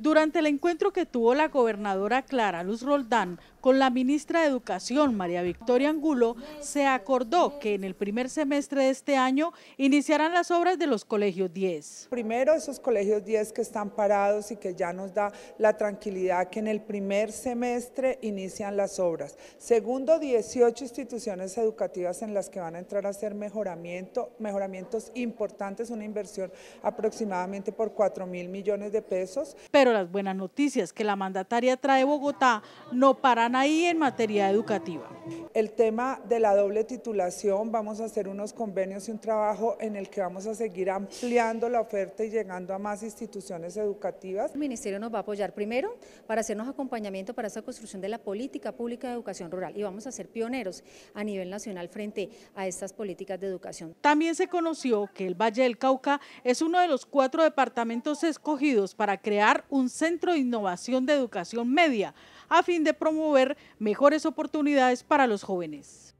Durante el encuentro que tuvo la gobernadora Clara Luz Roldán con la ministra de Educación María Victoria Angulo, se acordó que en el primer semestre de este año iniciarán las obras de los colegios 10. Primero esos colegios 10 que están parados y que ya nos da la tranquilidad que en el primer semestre inician las obras. Segundo, 18 instituciones educativas en las que van a entrar a hacer mejoramiento, mejoramientos importantes, una inversión aproximadamente por 4 mil millones de pesos las buenas noticias que la mandataria trae Bogotá no paran ahí en materia educativa. El tema de la doble titulación, vamos a hacer unos convenios y un trabajo en el que vamos a seguir ampliando la oferta y llegando a más instituciones educativas. El Ministerio nos va a apoyar primero para hacernos acompañamiento para esta construcción de la política pública de educación rural y vamos a ser pioneros a nivel nacional frente a estas políticas de educación. También se conoció que el Valle del Cauca es uno de los cuatro departamentos escogidos para crear un centro de innovación de educación media a fin de promover mejores oportunidades para para los jóvenes.